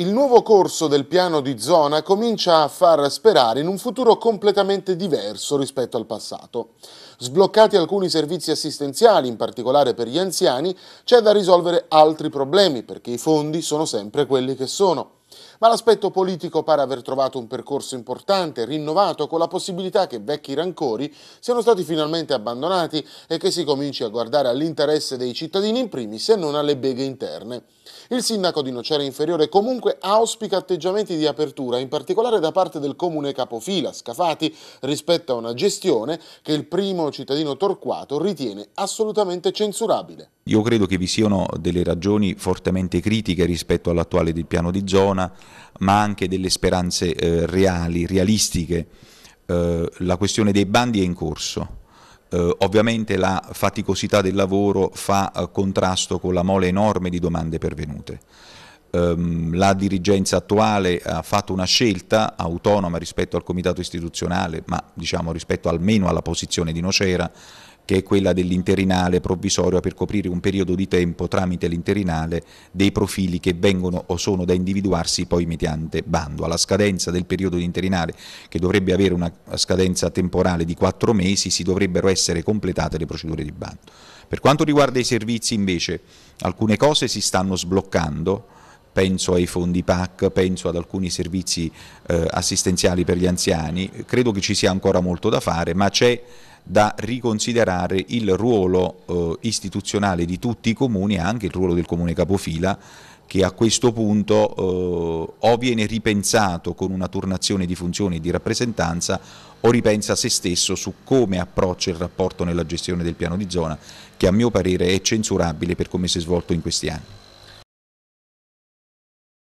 Il nuovo corso del piano di zona comincia a far sperare in un futuro completamente diverso rispetto al passato. Sbloccati alcuni servizi assistenziali, in particolare per gli anziani, c'è da risolvere altri problemi perché i fondi sono sempre quelli che sono ma l'aspetto politico pare aver trovato un percorso importante, rinnovato, con la possibilità che vecchi rancori siano stati finalmente abbandonati e che si cominci a guardare all'interesse dei cittadini in primis e non alle beghe interne. Il sindaco di Nocera Inferiore comunque auspica atteggiamenti di apertura, in particolare da parte del comune capofila, Scafati, rispetto a una gestione che il primo cittadino Torquato ritiene assolutamente censurabile. Io credo che vi siano delle ragioni fortemente critiche rispetto all'attuale del piano di zona, ma anche delle speranze eh, reali, realistiche. Eh, la questione dei bandi è in corso. Eh, ovviamente la faticosità del lavoro fa eh, contrasto con la mole enorme di domande pervenute. Ehm, la dirigenza attuale ha fatto una scelta autonoma rispetto al comitato istituzionale, ma diciamo rispetto almeno alla posizione di Nocera, che è quella dell'interinale provvisorio per coprire un periodo di tempo tramite l'interinale dei profili che vengono o sono da individuarsi poi mediante bando. Alla scadenza del periodo di interinale, che dovrebbe avere una scadenza temporale di quattro mesi, si dovrebbero essere completate le procedure di bando. Per quanto riguarda i servizi invece, alcune cose si stanno sbloccando, penso ai fondi PAC, penso ad alcuni servizi eh, assistenziali per gli anziani, credo che ci sia ancora molto da fare, ma c'è da riconsiderare il ruolo eh, istituzionale di tutti i comuni e anche il ruolo del comune capofila che a questo punto eh, o viene ripensato con una turnazione di funzioni e di rappresentanza o ripensa a se stesso su come approccia il rapporto nella gestione del piano di zona che a mio parere è censurabile per come si è svolto in questi anni.